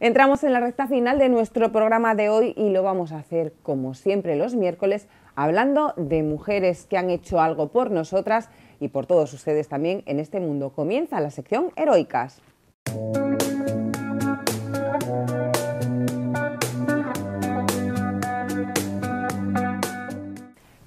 Entramos en la recta final de nuestro programa de hoy y lo vamos a hacer como siempre los miércoles hablando de mujeres que han hecho algo por nosotras y por todos ustedes también en este mundo. Comienza la sección Heroicas.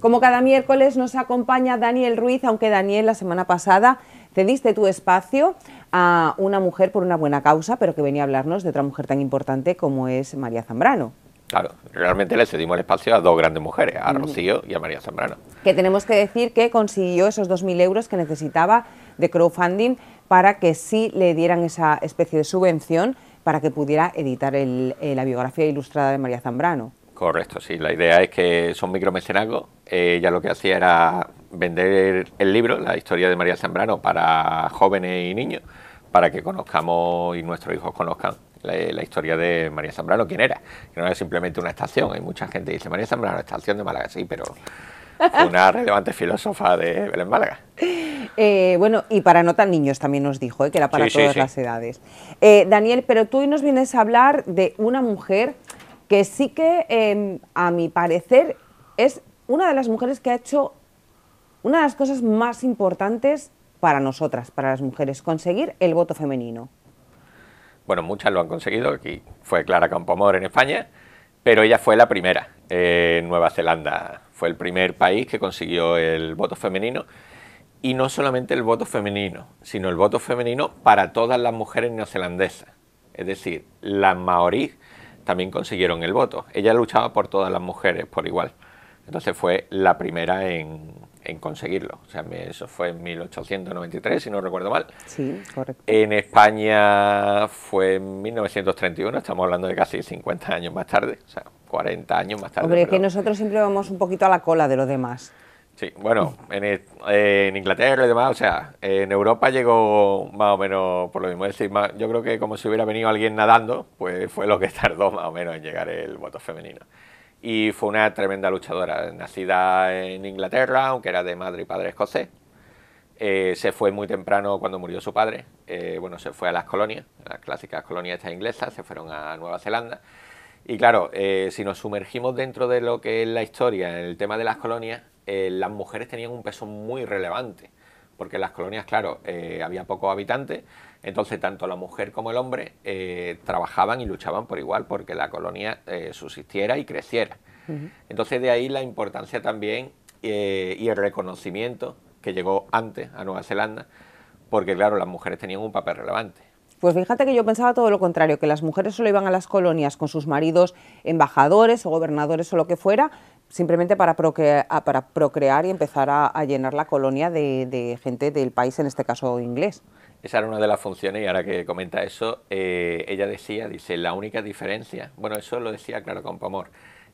Como cada miércoles nos acompaña Daniel Ruiz, aunque Daniel la semana pasada cediste tu espacio a una mujer por una buena causa, pero que venía a hablarnos de otra mujer tan importante como es María Zambrano. Claro, realmente le cedimos el espacio a dos grandes mujeres, a Rocío y a María Zambrano. Que tenemos que decir que consiguió esos 2.000 euros que necesitaba de crowdfunding para que sí le dieran esa especie de subvención para que pudiera editar eh, la biografía ilustrada de María Zambrano. Correcto, sí, la idea es que son micromecenazgos eh, ella lo que hacía era vender el libro, la historia de María Zambrano, para jóvenes y niños, para que conozcamos y nuestros hijos conozcan la, historia de María Zambrano, quién era. Que no era simplemente una estación. Hay mucha gente que dice, María Zambrano, estación de Málaga, sí, pero una relevante filósofa de Belén Málaga. Eh, bueno, y para no tan niños también nos dijo, eh, que era para todas las edades. Daniel, pero tú hoy nos vienes a hablar de una mujer que sí que, em, a mi parecer, es una de las mujeres que ha hecho una de las cosas más importantes para nosotras, para las mujeres, conseguir el voto femenino. Bueno, muchas lo han conseguido, aquí fue Clara Campomor en España, pero ella fue la primera en Nueva Zelanda, fue el primer país que consiguió el voto femenino, y no solamente el voto femenino, sino el voto femenino para todas las mujeres neozelandesas, es decir, las maorí también consiguieron el voto, ella luchaba por todas las mujeres por igual. Entonces fue la primera en, conseguirlo. O sea, eso fue en 1893, si no recuerdo mal. Sí, correcto. En España fue en 1931, estamos hablando de casi 50 años más tarde, o sea, 40 años más tarde. Hombre, es que nosotros siempre vamos un poquito a la cola de los demás. Sí, bueno, en, Inglaterra y demás, o sea, en Europa llegó más o menos por lo mismo. Es decir, yo creo que como si hubiera venido alguien nadando, pues fue lo que tardó más o menos en llegar el voto femenino y fue una tremenda luchadora, nacida en Inglaterra, aunque era de madre y padre escocés. Eh, se fue muy temprano cuando murió su padre, eh, bueno, se fue a las colonias, las clásicas colonias inglesas, se fueron a Nueva Zelanda. Y claro, eh, si nos sumergimos dentro de lo que es la historia, en el tema de las colonias, las mujeres tenían un peso muy relevante, porque en las colonias, claro, había pocos habitantes, entonces, tanto la mujer como el hombre eh, trabajaban y luchaban por igual porque la colonia eh, subsistiera y creciera. Entonces, de ahí la importancia también eh, y el reconocimiento que llegó antes a Nueva Zelanda, porque claro, las mujeres tenían un papel relevante. Pues fíjate que yo pensaba todo lo contrario, que las mujeres solo iban a las colonias con sus maridos embajadores o gobernadores o lo que fuera, simplemente para procrear, y empezar a, llenar la colonia de gente del país, en este caso inglés. Esa era una de las funciones y ahora que comenta eso, eh, ella decía, dice, la única diferencia, bueno, eso lo decía, claro, con Pomor,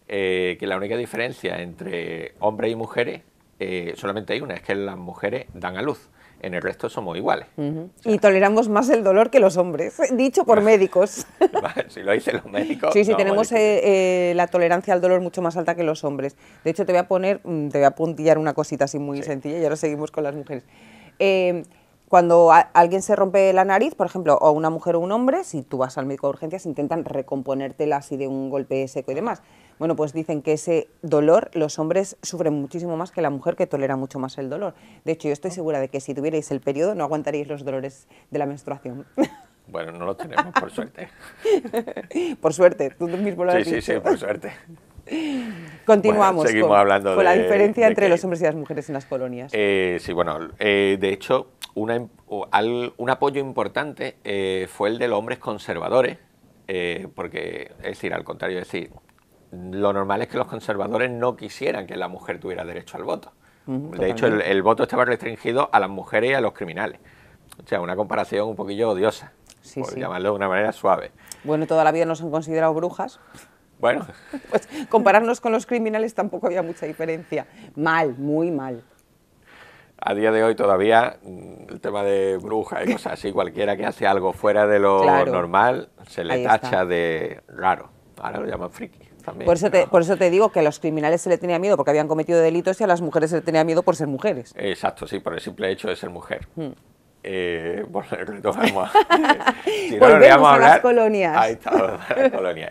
eh, que la única diferencia entre hombres y mujeres, eh, solamente hay una, es que las mujeres dan a luz en el resto somos iguales. y toleramos más el dolor que los hombres, dicho por médicos. si lo dicen los médicos. Sí, sí, tenemos la tolerancia al dolor mucho más alta que los hombres. De hecho, te voy a poner, mm, te voy a puntillar una cosita así muy sencilla y ahora seguimos con las mujeres cuando alguien se rompe la nariz, por ejemplo, o una mujer o un hombre, si tú vas al médico de urgencias, intentan recomponértela así de un golpe seco y demás. Bueno, pues dicen que ese dolor los hombres sufren muchísimo más que la mujer que tolera mucho más el dolor. De hecho, yo estoy segura de que si tuvierais el periodo no aguantaríais los dolores de la menstruación. Bueno, no lo tenemos, por suerte. por suerte, tú mismo lo has sí, Sí, sí, por suerte. Continuamos con, hablando la diferencia entre los hombres y las mujeres en las colonias. Eh, sí, bueno, eh, de hecho, un apoyo importante eh, fue el de los hombres conservadores, porque, es decir, al contrario, es decir, lo normal es que los conservadores no quisieran que la mujer tuviera derecho al voto. de hecho, el, voto estaba restringido a las mujeres y a los criminales. O sea, una comparación un poquillo odiosa. por llamarlo de una manera suave. Bueno, toda la vida nos han considerado brujas. Bueno. Pues compararnos con los criminales tampoco había mucha diferencia. Mal, muy mal. A día de hoy todavía mm, el tema de bruja y cosas así, cualquiera que hace algo fuera de lo normal se le tacha de raro. Ahora lo llaman friki. También, por, eso te, digo que a los criminales se le tenía miedo porque habían cometido delitos y a las mujeres se le tenía miedo por ser mujeres. Exacto, sí, por el simple hecho de ser mujer. Hmm. Eh, a, las colonias.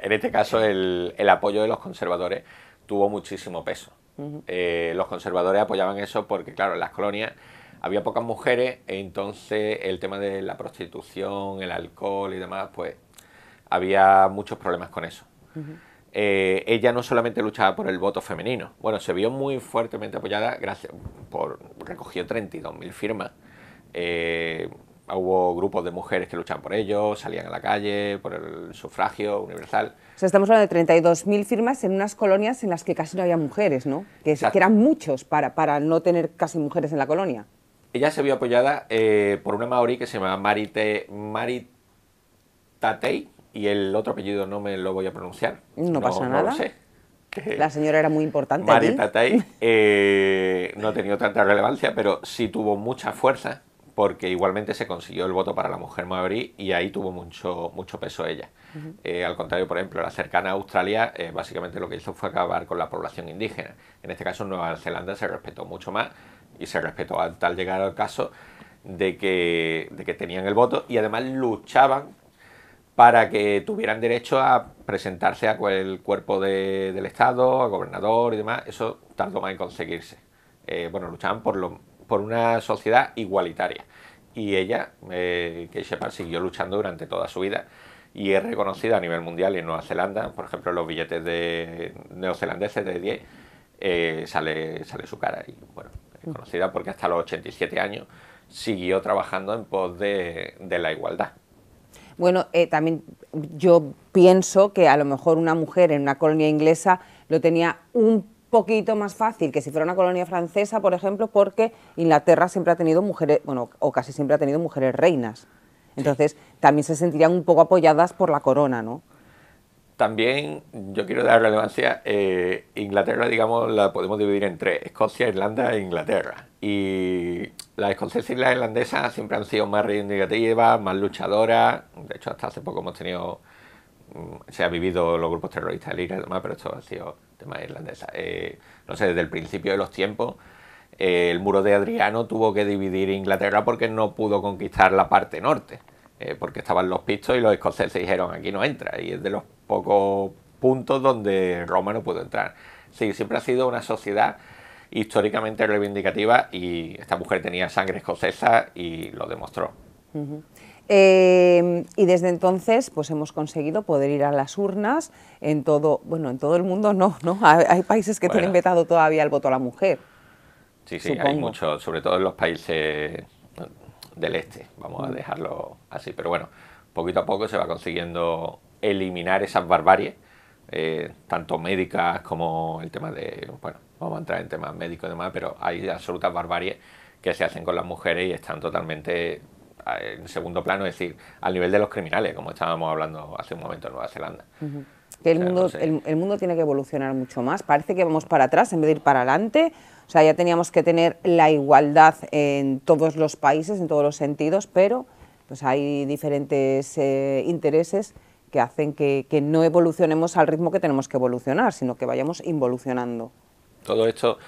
En este caso, el, apoyo de los conservadores tuvo muchísimo peso. Eh, los conservadores apoyaban eso porque, claro, en las colonias había pocas mujeres, entonces el tema de la prostitución, el alcohol y demás, pues había muchos problemas con eso. Eh, ella no solamente luchaba por el voto femenino, bueno, se vio muy fuertemente apoyada, gracias por recogió 32.000 firmas eh, hubo grupos de mujeres que luchaban por ello, salían a la calle, por el sufragio universal. O sea, estamos hablando de 32.000 firmas en unas colonias en las que casi no había mujeres, ¿no? Que, eran muchos para, para no tener casi mujeres en la colonia. Ella se vio apoyada eh, por una maorí que se llama Marite, Maritatei, y el otro apellido no me lo voy a pronunciar. No, pasa nada. No lo sé. La señora era muy importante. Maritatei eh, no ha tenido tanta relevancia, pero sí tuvo mucha fuerza porque igualmente se consiguió el voto para la mujer maorí y ahí tuvo mucho, mucho peso ella. Eh, al contrario, por ejemplo, la cercana Australia eh, básicamente lo que hizo fue acabar con la población indígena. En este caso, Nueva Zelanda se respetó mucho más y se respetó al tal llegar al caso de que, que tenían el voto y además luchaban para que tuvieran derecho a presentarse a el cuerpo del Estado, a gobernador y demás. Eso tardó más en conseguirse. Eh, bueno, luchaban por lo por una sociedad igualitaria. Y ella, eh, Kate Shepard, siguió luchando durante toda su vida y es reconocida a nivel mundial en Nueva Zelanda. Por ejemplo, los billetes de neozelandeses de 10 eh, sale, sale su cara. Y bueno, es mm. conocida porque hasta los 87 años siguió trabajando en pos de, la igualdad. Bueno, eh, también yo pienso que a lo mejor una mujer en una colonia inglesa lo tenía un poquito más fácil que si fuera una colonia francesa, por ejemplo, porque Inglaterra siempre ha tenido mujeres, bueno, o casi siempre ha tenido mujeres reinas. Entonces, también se sentirían un poco apoyadas por la corona, ¿no? También yo quiero dar relevancia, eh, Inglaterra, digamos, la podemos dividir entre Escocia, Irlanda e Inglaterra. Y las escocesas y las irlandesas siempre han sido más reivindicativas, más luchadoras. De hecho, hasta hace poco hemos tenido Mm, se ha vivido los grupos terroristas en y demás, pero esto ha sido tema irlandesa. Eh, no sé, desde el principio de los tiempos, eh, el muro de Adriano tuvo que dividir Inglaterra porque no pudo conquistar la parte norte, eh, porque estaban los pictos y los escoceses dijeron aquí no entra, y es de los pocos puntos donde Roma no pudo entrar. Sí, siempre ha sido una sociedad históricamente reivindicativa y esta mujer tenía sangre escocesa y lo demostró. Em, y desde entonces pues hemos conseguido poder ir a las urnas en todo, bueno, en todo el mundo no, ¿no? Hay, países que tienen vetado todavía el voto a la mujer. Sí, sí, hay muchos, sobre todo en los países del este, vamos a mm. dejarlo así. Pero bueno, poquito a poco se va consiguiendo eliminar esas barbaries, eh, tanto médicas como el tema de, bueno, vamos a entrar en temas médicos y demás, pero hay absolutas barbaries que se hacen con las mujeres y están totalmente en segundo plano, es decir, al nivel de los criminales, como estábamos hablando hace un momento en Nueva Zelanda. el, mundo, tiene que evolucionar mucho más. Parece que vamos para atrás en vez de ir para adelante. O sea, ya teníamos que tener la igualdad en todos los países, en todos los sentidos, pero pues hay diferentes eh, intereses que hacen que, que no evolucionemos al ritmo que tenemos que evolucionar, sino que vayamos involucionando. Todo esto,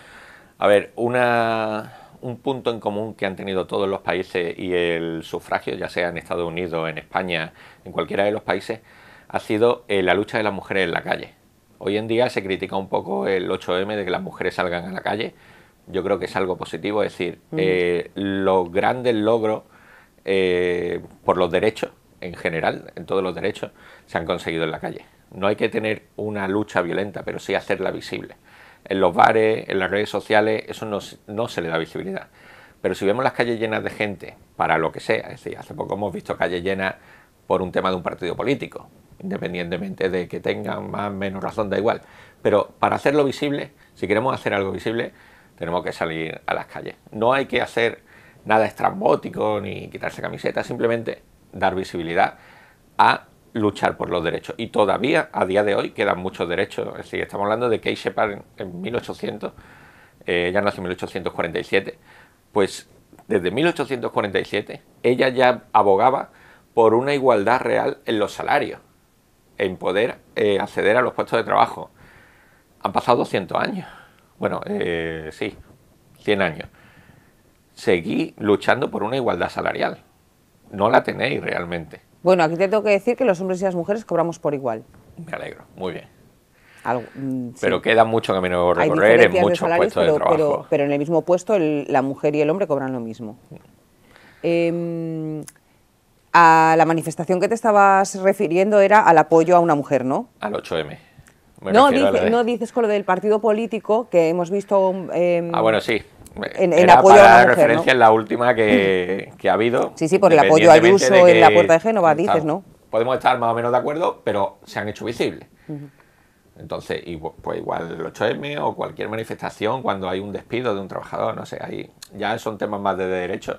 a ver, una, un punto en común que han tenido todos los países y el sufragio, ya sea en Estados Unidos, en España, en cualquiera de los países, ha sido eh, la lucha de las mujeres en la calle. Hoy en día se critica un poco el 8M de que las mujeres salgan a la calle. Yo creo que es algo positivo, es decir, eh, los grandes logros eh, por los derechos, en general, en todos los derechos, se han conseguido en la calle. No hay que tener una lucha violenta, pero sí hacerla visible en los bares, en las redes sociales, eso no, se le da visibilidad. Pero si vemos las calles llenas de gente, para lo que sea, es decir, hace poco hemos visto calles llenas por un tema de un partido político, independientemente de que tengan más o menos razón, da igual. Pero para hacerlo visible, si queremos hacer algo visible, tenemos que salir a las calles. No hay que hacer nada estrambótico ni quitarse camisetas, simplemente dar visibilidad a luchar por los derechos. Y todavía, a día de hoy, quedan muchos derechos. si estamos hablando de Kate Shepard en, 1800, eh, ella nació en 1847, pues desde 1847 ella ya abogaba por una igualdad real en los salarios, en poder eh, acceder a los puestos de trabajo. Han pasado 200 años, bueno, eh, sí, 100 años. Seguí luchando por una igualdad salarial. No la tenéis realmente bueno, aquí te tengo que decir que los hombres y las mujeres cobramos por igual. Me alegro, muy bien. Mm, pero queda mucho camino por recorrer en muchos salarios, pero, de trabajo. Pero, en el mismo puesto la mujer y el hombre cobran lo mismo. Em, a la manifestación que te estabas refiriendo era al apoyo a una mujer, ¿no? Al 8M. no, dices con lo del partido político que hemos visto... Em, ah, bueno, sí en, apoyo a la referencia en la última que, ha habido. Sí, sí, por el apoyo al uso en la puerta de Génova, dices, ¿no? Podemos estar más o menos de acuerdo, pero se han hecho visibles. Entonces, pues igual el 8M o cualquier manifestación cuando hay un despido de un trabajador, no sé, ahí ya son temas más de derechos,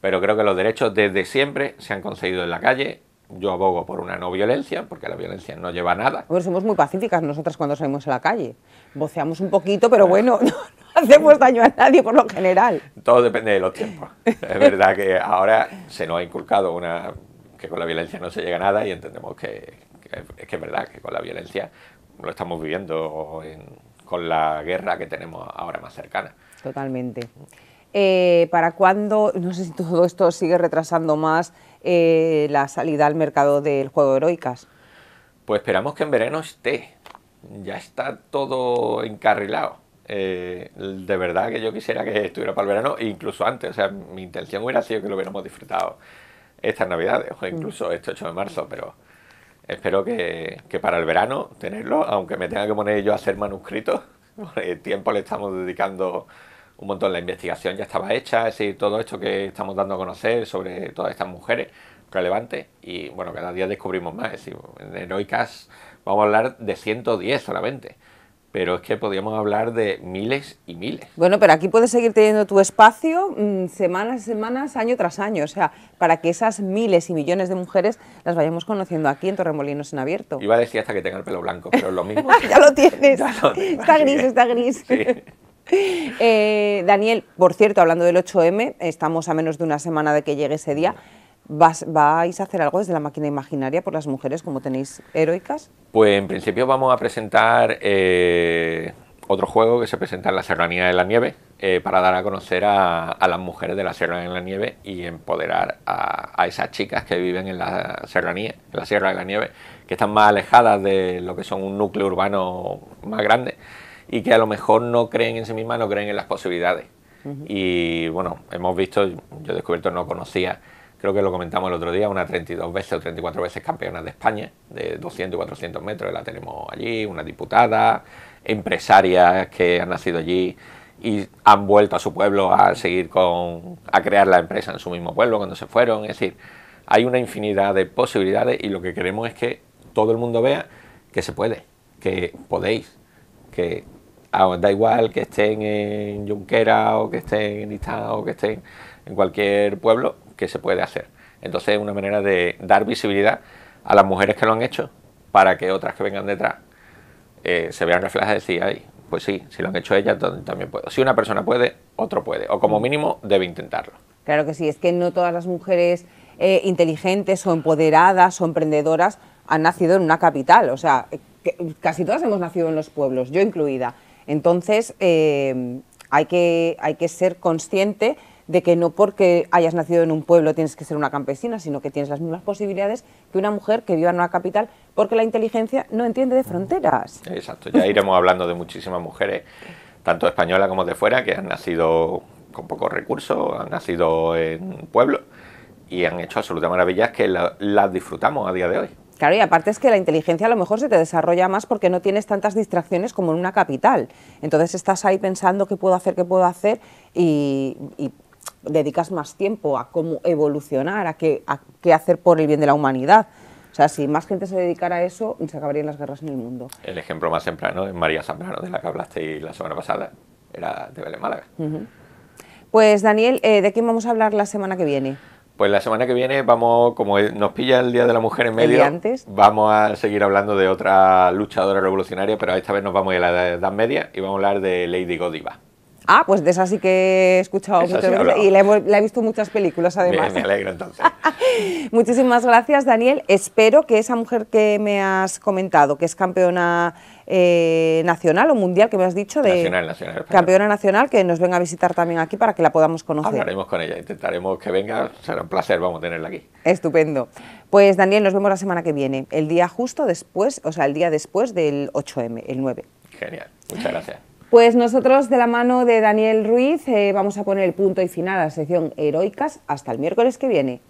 pero creo que los derechos desde siempre se han conseguido en la calle. Yo abogo por una no violencia, porque la violencia no lleva a nada. Bueno, somos muy pacíficas nosotras cuando salimos a la calle. Voceamos un poquito, pero bueno, hacemos daño a nadie por lo general. Todo depende de los tiempos. Es verdad que ahora se nos ha inculcado una que con la violencia no se llega a nada y entendemos que, que es verdad que con la violencia lo estamos viviendo con la guerra que tenemos ahora más cercana. Totalmente. Eh, ¿Para cuándo, no sé si todo esto sigue retrasando más eh, la salida al mercado del juego de Heroicas? Pues esperamos que en verano esté. Ya está todo encarrilado. Eh, de verdad que yo quisiera que estuviera para el verano, incluso antes, o sea, mi intención hubiera sido que lo hubiéramos disfrutado estas navidades, o incluso este 8 de marzo, pero espero que, para el verano tenerlo, aunque me tenga que poner yo a hacer manuscritos, el tiempo le estamos dedicando un montón, la investigación ya estaba hecha, es todo esto que estamos dando a conocer sobre todas estas mujeres relevantes, y bueno, cada día descubrimos más, en Heroicas vamos a hablar de 110 solamente pero es que podríamos hablar de miles y miles. Bueno, pero aquí puedes seguir teniendo tu espacio semanas mm, semanas, semanas, año tras año, o sea, para que esas miles y millones de mujeres las vayamos conociendo aquí en Torremolinos en abierto. Iba a decir hasta que tenga el pelo blanco, pero es lo mismo. ya lo tienes, está gris, está gris. Eh, Daniel, por cierto, hablando del 8M, estamos a menos de una semana de que llegue ese día. ¿Vais a hacer algo desde la máquina imaginaria por las mujeres como tenéis heroicas? Pues en principio vamos a presentar eh, otro juego que se presenta en la Serranía de la Nieve eh, para dar a conocer a, las mujeres de la Serranía de la Nieve y empoderar a, esas chicas que viven en la Serranía, en la Sierra de la Nieve, que están más alejadas de lo que son un núcleo urbano más grande y que a lo mejor no creen en sí mismas, no creen en las posibilidades. Y bueno, hemos visto, yo he descubierto, no conocía creo que lo comentamos el otro día, unas 32 veces o 34 veces campeonas de España, de 200 y 400 metros, la tenemos allí, una diputada, empresarias que han nacido allí y han vuelto a su pueblo a seguir con, a crear la empresa en su mismo pueblo cuando se fueron, es decir, hay una infinidad de posibilidades y lo que queremos es que todo el mundo vea que se puede, que podéis, que da igual que estén en Junquera o que estén en Itá o que estén en cualquier pueblo, que se puede hacer. Entonces es una manera de dar visibilidad a las mujeres que lo han hecho para que otras que vengan detrás eh, se vean reflejadas y decir, ay, pues sí, si lo han hecho ellas también puedo. Si una persona puede, otro puede, o como mínimo debe intentarlo. Claro que sí, es que no todas las mujeres eh, inteligentes o empoderadas o emprendedoras han nacido en una capital, o sea, casi todas hemos nacido en los pueblos, yo incluida. Entonces, eh, hay, que, hay que ser consciente de que no porque hayas nacido en un pueblo tienes que ser una campesina, sino que tienes las mismas posibilidades que una mujer que viva en una capital, porque la inteligencia no entiende de fronteras. Exacto, ya iremos hablando de muchísimas mujeres, tanto españolas como de fuera, que han nacido con pocos recursos, han nacido en un pueblo, y han hecho absolutas maravillas que las disfrutamos a día de hoy. Claro, y aparte es que la inteligencia a lo mejor se te desarrolla más porque no tienes tantas distracciones como en una capital. Entonces estás ahí pensando qué puedo hacer, qué puedo hacer y dedicas más tiempo a cómo evolucionar, a qué, qué hacer por el bien de la humanidad. O sea, si más gente se dedicara a eso, se acabarían las guerras en el mundo. El ejemplo más temprano es María Zambrano, de la que hablaste la semana pasada, era de Belén Málaga. Pues Daniel, eh, ¿de quién vamos a hablar la semana que viene? Pues la semana que viene vamos, como eh, nos pilla el Día de la Mujer en medio, vamos a seguir hablando de otra luchadora revolucionaria, pero esta vez nos vamos a, a la Edad Media y vamos a hablar de Lady Godiva. Ah, pues de esa sí que he escuchado mucho y la he, visto muchas películas además. me alegro entonces. Muchísimas gracias, Daniel. Espero que esa mujer que me has comentado, que es campeona eh, nacional o mundial, que me has dicho, de campeona nacional, que nos venga a visitar también aquí para que la podamos conocer. Hablaremos con ella, intentaremos que venga, será un placer, vamos a tenerla aquí. Estupendo. Pues Daniel, nos vemos la semana que viene, el día justo después, o sea, el día después del 8M, el 9. Genial, muchas gracias. Pues nosotros de la mano de Daniel Ruiz eh, vamos a poner el punto y final a la sección Heroicas hasta el miércoles que viene.